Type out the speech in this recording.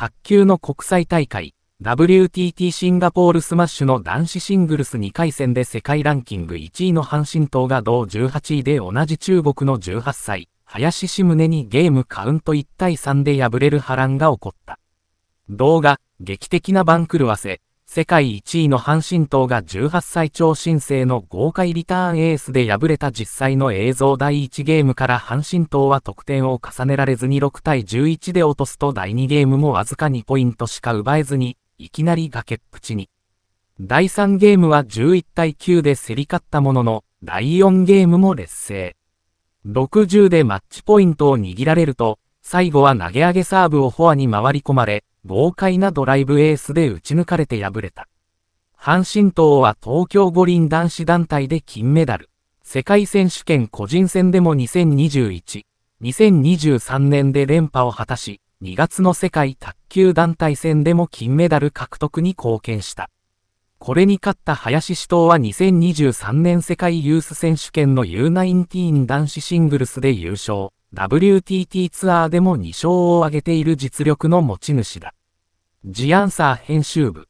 卓球の国際大会、WTT シンガポールスマッシュの男子シングルス2回戦で世界ランキング1位の阪神党が同18位で同じ中国の18歳、林志宗にゲームカウント1対3で敗れる波乱が起こった。動画、劇的な番狂わせ、世界1位の阪神党が18歳超新星の豪快リターンエースで敗れた実際の映像第1ゲームから阪神党は得点を重ねられずに6対11で落とすと第2ゲームもわずか2ポイントしか奪えずに、いきなり崖っぷちに。第3ゲームは11対9で競り勝ったものの、第4ゲームも劣勢。60でマッチポイントを握られると、最後は投げ上げサーブをフォアに回り込まれ、豪快なドライブエースで打ち抜かれて敗れた。阪神党は東京五輪男子団体で金メダル。世界選手権個人戦でも2021、2023年で連覇を果たし、2月の世界卓球団体戦でも金メダル獲得に貢献した。これに勝った林氏党は2023年世界ユース選手権の U19 男子シングルスで優勝。WTT ツアーでも2勝を挙げている実力の持ち主だ。ジアンサー編集部